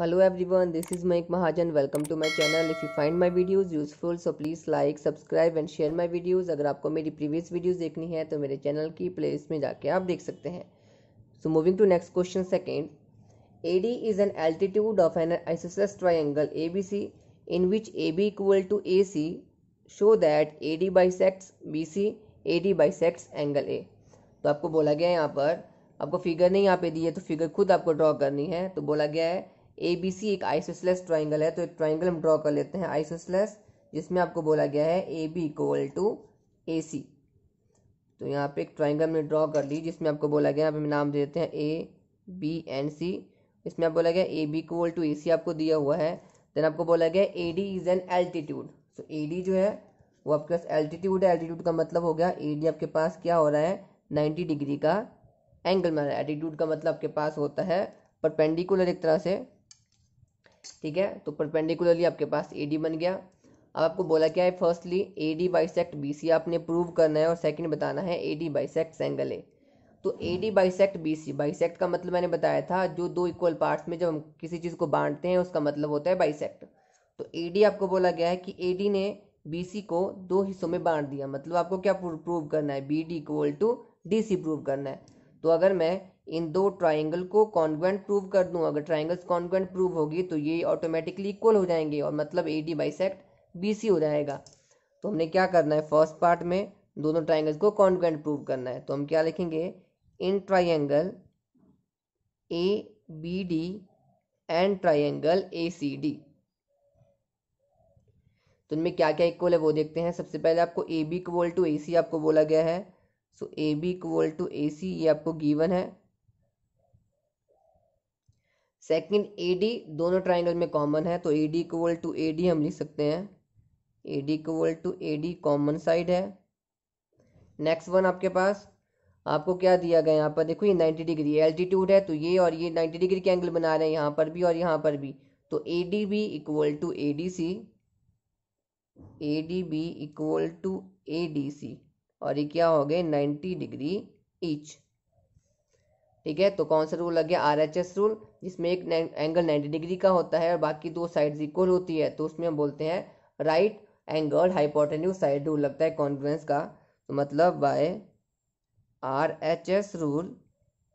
Hello everyone this is Mike Mahajan welcome to my channel if you find my videos useful so please like subscribe and share my videos अगर आपको मेरी previous videos देखनी है तो मेरे channel की playlist में जाके आप देख सकते हैं so moving to next question second A is an altitude of an एसोसेस triangle A in which A equal to A show that A D bisects B C angle A तो आपको बोला गया है यहाँ पर आपको फिगर नहीं यहाँ पे दी है तो फिगर खुद आपको ड्रॉ करनी है तो बोला गया है ए बी सी एक आइसोसलेस ट्राइंगल है तो एक ट्राइंगल हम ड्रॉ कर लेते हैं आइसोसलेस जिसमें आपको बोला गया है A B equal to A C तो यहाँ पे एक ट्राइंगल हमने ड्रॉ कर ली जिसमें आपको बोला गया यहाँ नाम दे देते हैं ए बी एंड सी इसमें आप बोला गया A B equal to A C आपको दिया हुआ है देन आपको बोला गया A D is an altitude so A D जो है वो आपके पास एल्टीट्यूड है एल्टीट्यूड का मतलब हो गया ए डी आपके पास क्या हो रहा है नाइन्टी डिग्री का एंगल में एल्टीट्यूड का मतलब आपके पास होता है परपेंडिकुलर एक तरह से ठीक है तो परपेंडिकुलरली आपके पास ए बन गया अब आपको बोला क्या है firstly A D bisect B C आपने प्रूव करना है और सेकंड बताना है A D bisect angle A तो A D bisect B C bisect का मतलब मैंने बताया था जो दो इक्वल पार्ट्स में जब हम किसी चीज़ को बांटते हैं उसका मतलब होता है बाइसेक्ट तो ए डी आपको बोला गया है कि ए डी ने बी सी को दो हिस्सों में बांट दिया मतलब आपको क्या प्रूव करना है B D equal to D C prove करना है तो अगर मैं इन दो ट्राइंगल को कॉन्वेंट प्रूव कर दूँ अगर ट्राइंगल्स कॉन्वेंट प्रूव होगी तो ये ऑटोमेटिकली इक्वल हो जाएंगे और मतलब A D sect B C हो जाएगा तो हमने क्या करना है फर्स्ट पार्ट में दोनों ट्राइंगल्स को कॉन्वेंट प्रूव करना है तो हम क्या लिखेंगे in triangle A B D and triangle A C D तो इनमें क्या क्या इक्वल है वो देखते हैं सबसे पहले आपको A B equal to A C आपको बोला गया है so A B equal to A C ये आपको गिवन है सेकंड एडी दोनों ट्राइंगल में कॉमन है तो A D equal to A D हम लिख सकते हैं A D equal to A D common side है नेक्स्ट वन आपके पास आपको क्या दिया गया यहाँ पर देखो ये नाइन्टी डिग्री एल्टीट्यूड है तो ये और ये नाइन्टी डिग्री के एंगल बना रहे हैं यहाँ पर भी और यहाँ पर भी तो A D B equal to A D C A D B equal to A D C और ये क्या हो गए नाइन्टी डिग्री ईच ठीक है तो कौन सा रूल लग गया आर एच एस रूल जिसमें एक एंगल 90 डिग्री का होता है और बाकी दो साइड इक्वल होती है तो उसमें हम बोलते हैं right angle hypotenuse side rule लगता है कॉन्फ्रेंस का तो मतलब by R H S rule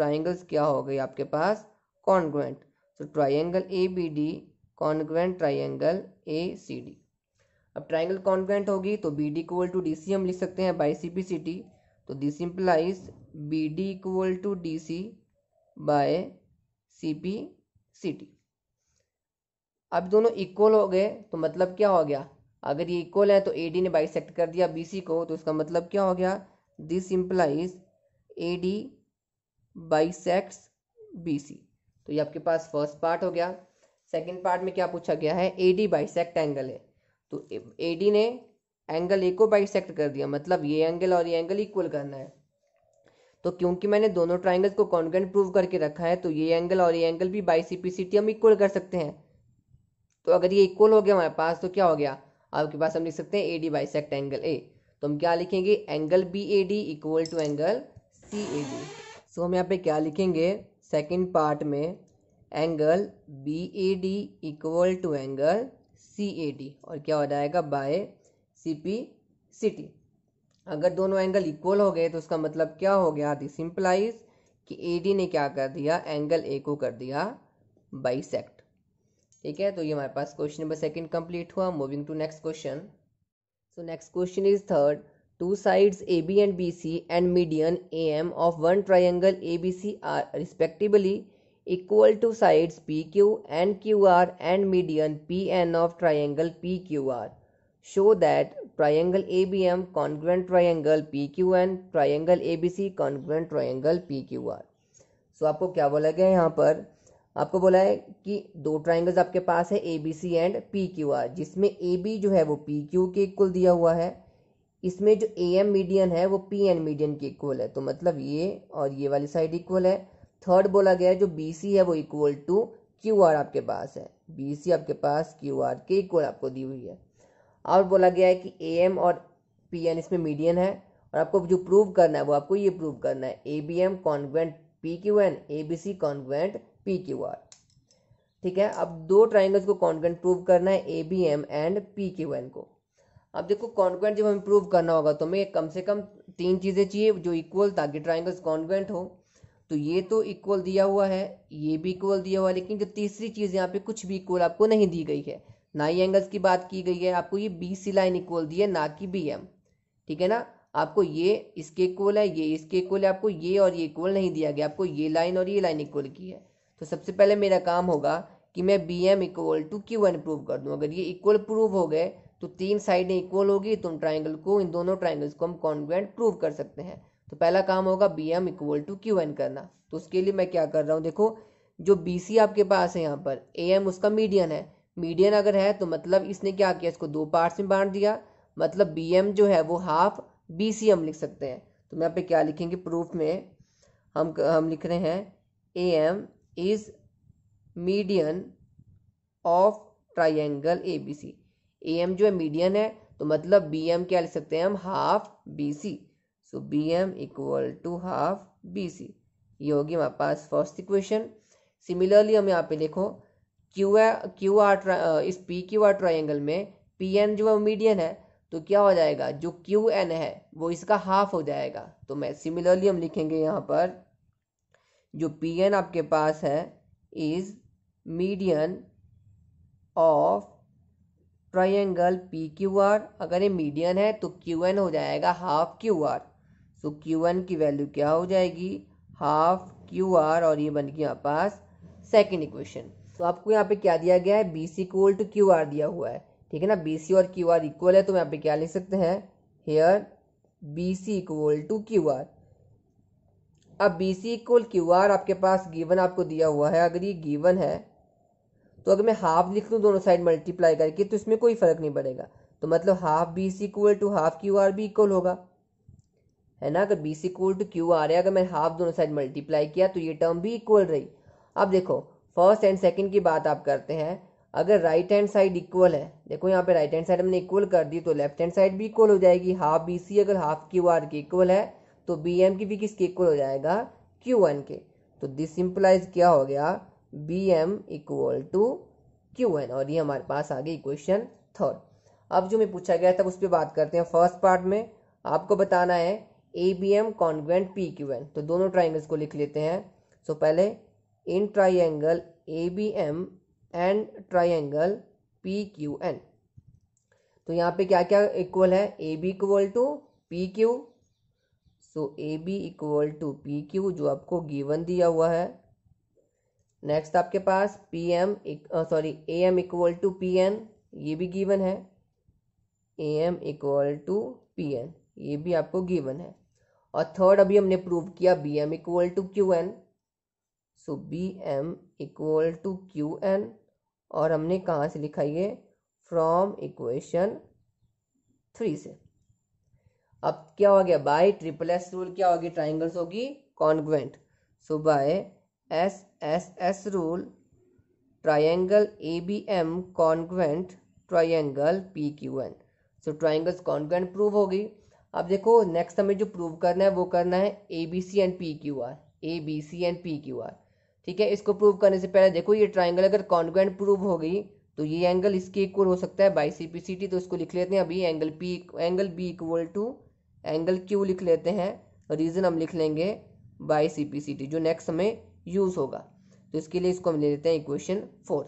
triangles क्या हो गई आपके पास कॉन्ग्रेंट तो triangle A B D congruent triangle A C D अब ट्राइंगल कॉन्ग्रेंट होगी तो B D equal to D C हम लिख सकते हैं by C P C T तो this implies B D equal to D C by C P C T अब दोनों इक्वल हो गए तो मतलब क्या हो गया अगर ये इक्वल है तो ए डी ने बाइसेक्ट कर दिया बी सी को तो इसका मतलब क्या हो गया this implies A D bisects B C तो ये आपके पास फर्स्ट पार्ट हो गया सेकंड पार्ट में क्या पूछा गया है ए डी बाइसेक्ट एंगल है तो ए डी ने एंगल ए को बाइसेक्ट कर दिया मतलब ये एंगल और ये एंगल इक्वल करना है तो क्योंकि मैंने दोनों ट्राइंगल्स को कॉन्गेंट प्रूव करके रखा है तो ये एंगल और ये एंगल भी by C C P T हम इक्वल कर सकते हैं तो अगर ये इक्वल हो गया हमारे पास तो क्या हो गया आपके पास हम लिख सकते हैं A D bisect angle A तो हम क्या लिखेंगे angle B A D equal to angle C A D so हम यहाँ पे क्या लिखेंगे सेकेंड पार्ट में angle B A D equal to angle C A D और क्या हो जाएगा by C P C T अगर दोनों एंगल इक्वल हो गए तो उसका मतलब क्या हो गया दिस इम्प्लाइज कि ए डी ने क्या कर दिया एंगल ए को कर दिया बाई ठीक है तो ये हमारे पास क्वेश्चन नंबर सेकंड कंप्लीट हुआ moving to next question so next question is third two sides A B and B C and median A M of one triangle A B C are respectively equal to sides P Q and Q R and median P N of triangle P Q R show that triangle ABM congruent triangle बी सी triangle ABC congruent triangle PQR. So so, आपको क्या बोला गया यहाँ पर आपको बोला है कि दो ट्राइंगल्स आपके पास है A B C and P Q R जिसमें ए बी जो है वो पी क्यू के इक्वल दिया हुआ है इसमें जो ए एम मीडियन है वो पी एन मीडियन के इक्वल है तो मतलब ये और ये वाली साइड इक्वल है थर्ड बोला गया है जो बी सी है वो इक्वल टू क्यू आर आपके पास है बी सी आपके पास क्यू आर के इक्वल आपको दी हुई है और बोला गया है कि ए एम और पी एन इसमें मीडियन है और आपको जो प्रूव करना है वो आपको ये प्रूव करना है A B M congruent P Q N A B C congruent P Q R ठीक है अब दो ट्राइंगल्स को कॉन्वेंट प्रूव करना है A B M and P Q N को अब देखो कॉन्वेंट जब हमें प्रूव करना होगा तो हमें कम से कम तीन चीज़ें चाहिए जो इक्वल ताकि ट्राइंगल्स कॉन्वेंट हो तो ये तो इक्वल दिया हुआ है ये भी इक्वल दिया हुआ है लेकिन जो तीसरी चीज़ यहाँ पे कुछ भी इक्वल आपको नहीं दी गई है नाई एंगल्स की बात की गई है आपको ये बी सी लाइन इक्वल दी है ना कि बी एम ठीक है ना आपको ये इसके इक्वल है ये इसके इक्वल है आपको ये और ये इक्वल नहीं दिया गया आपको ये लाइन और ये लाइन इक्वल की है तो सबसे पहले मेरा काम होगा कि मैं B M equal to Q N prove कर दूँ अगर ये इक्वल प्रूव हो गए तो तीन साइडें इक्वल होगी तो ट्राइंगल को इन दोनों ट्राइंगल्स को हम कॉन्ग्रेंट प्रूव कर सकते हैं तो पहला काम होगा B M equal to Q N करना तो उसके लिए मैं क्या कर रहा हूँ देखो जो बी सी आपके पास है यहाँ पर ए एम उसका मीडियन है मीडियन अगर है तो मतलब इसने क्या किया इसको दो पार्ट्स में बांट दिया मतलब बी एम जो है वो हाफ बी सी एम लिख सकते हैं तो मैं पे क्या लिखेंगे प्रूफ में हम हम लिख रहे हैं A M is median of triangle A B C A M जो है मीडियन है तो मतलब बी एम क्या लिख सकते हैं हम half B C so B M equal to half B C ये होगी हमारे पास फर्स्ट इक्वेशन सिमिलरली हम यहाँ पे देखो क्यू क्यू आर इस पी क्यू आर ट्राइंगल में पी एन जो है मीडियन है तो क्या हो जाएगा जो क्यू एन है वो इसका हाफ हो जाएगा तो मैं सिमिलरली हम लिखेंगे यहाँ पर जो पी एन आपके पास है is median of triangle P Q R अगर ये मीडियन है तो क्यू एन हो जाएगा half Q R so Q N की वैल्यू क्या हो जाएगी हाफ क्यू आर और ये बन गई हमारे पास सेकेंड इक्वेशन तो आपको यहाँ पे क्या दिया गया है B C equal to Q R दिया हुआ है ठीक है ना बी सी और क्यू आर इक्वल है तो यहाँ पे क्या लिख सकते हैं here B C equal to Q R अब B C equal Q R आपके पास गिवन आपको दिया हुआ है अगर ये गिवन है तो अगर मैं हाफ लिख लूँ दोनों साइड मल्टीप्लाई करके तो इसमें कोई फर्क नहीं पड़ेगा तो मतलब half B C equal to half Q R भी इक्वल होगा है ना अगर B C equal to Q R है अगर मैं हाफ दोनों साइड मल्टीप्लाई किया तो ये टर्म भी इक्वल रही अब देखो फर्स्ट एंड सेकेंड की बात आप करते हैं अगर राइट हैंड साइड इक्वल है देखो यहाँ पे राइट हैंड साइड हमने इक्वल कर दी तो लेफ्ट हैंड साइड भी इक्वल हो जाएगी हाफ बी सी अगर हाफ क्यू आर के इक्वल है तो बी एम की भी किसके इक्वल हो जाएगा क्यू एन के तो दिस सिंपलाइज क्या हो गया B M equal to Q N और ये हमारे पास आ गई थर्ड अब जो मैं पूछा गया था उस पर बात करते हैं फर्स्ट पार्ट में आपको बताना है A B M congruent P Q N तो दोनों ट्राइंगल्स को लिख लेते हैं सो पहले in triangle ABM and triangle P Q N तो यहाँ पे क्या क्या इक्वल है A B equal to P Q so A B equal to P Q जो आपको गिवन दिया हुआ है नेक्स्ट आपके पास P M sorry A M equal to P N ये भी गिवन है A M equal to P N ये भी आपको गिवन है और थर्ड अभी हमने प्रूव किया B M equal to Q N so B M equal to Q N और हमने कहाँ से लिखा ये फ्रॉम इक्वेशन थ्री से अब क्या हो गया बाय ट्रिपल एस रूल क्या होगी ट्राइंगल्स होगी congruent so by S S S rule triangle A B M congruent triangle P Q N so triangles congruent prove होगी अब देखो नेक्स्ट हमें जो प्रूव करना है वो करना है A B C and P Q R A B C and P Q R ठीक है इसको प्रूव करने से पहले देखो ये ट्राइंगल अगर कॉन्ग्रेंट प्रूव हो गई तो ये एंगल इसके इक्वल हो सकता है by C P C T तो इसको लिख लेते हैं अभी angle P angle B equal to angle Q लिख लेते हैं रीज़न हम लिख लेंगे by C P C T जो नेक्स्ट हमें यूज़ होगा तो इसके लिए इसको हम ले लेते हैं इक्वेशन फोर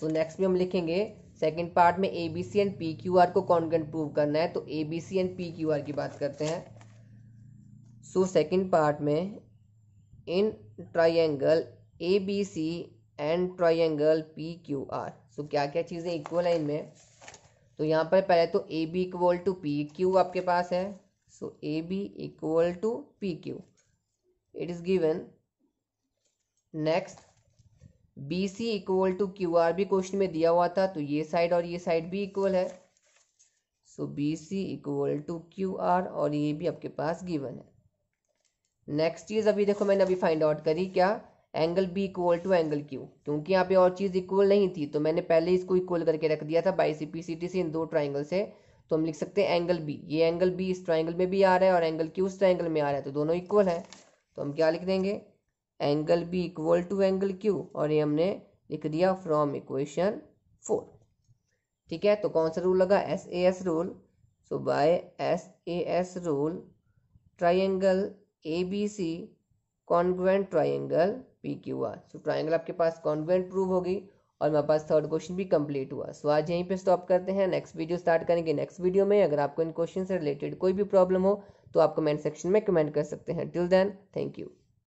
तो नेक्स्ट भी हम लिखेंगे सेकेंड पार्ट में A B C and P Q R को कॉन्ग्रेंट प्रूव करना है तो A B C and P Q R की बात करते हैं सो सेकेंड पार्ट में in triangle ABC and triangle PQR so क्या क्या चीज़ें इक्वल है इनमें तो यहाँ पर पहले तो A B equal to P Q आपके पास है so A B equal to P Q it is given next B C equal to Q R भी क्वेश्चन में दिया हुआ था तो ये साइड और ये साइड भी इक्वल है so B C equal to Q R और ये भी आपके पास गिवन है नेक्स्ट चीज़ अभी देखो मैंने अभी फाइंड आउट करी क्या angle B equal to angle Q क्योंकि यहाँ पे और चीज़ इक्वल नहीं थी तो मैंने पहले इसको इक्वल करके रख दिया था by C P C T से इन दो ट्राइंगल से तो हम लिख सकते हैं एंगल बी ये एंगल बी इस ट्राइंगल में भी आ रहा है और एंगल क्यू उस ट्राइंगल में आ रहा है तो दोनों इक्वल है तो हम क्या लिख देंगे angle B equal to angle Q और ये हमने लिख दिया फ्रॉम इक्वेशन फोर ठीक है तो कौन सा रूल लगा S A S rule so by S A S rule triangle A B C congruent triangle P Q R so triangle आपके पास कॉन्ग्रेंट प्रूव होगी और मेरे पास थर्ड क्वेश्चन भी कंप्लीट हुआ सो so, आज यहीं पे स्टॉप करते हैं नेक्स्ट वीडियो स्टार्ट करेंगे नेक्स्ट वीडियो में अगर आपको इन क्वेश्चन से रिलेटेड कोई भी प्रॉब्लम हो तो आप कमेंट सेक्शन में कमेंट कर सकते हैं टिल देन थैंक यू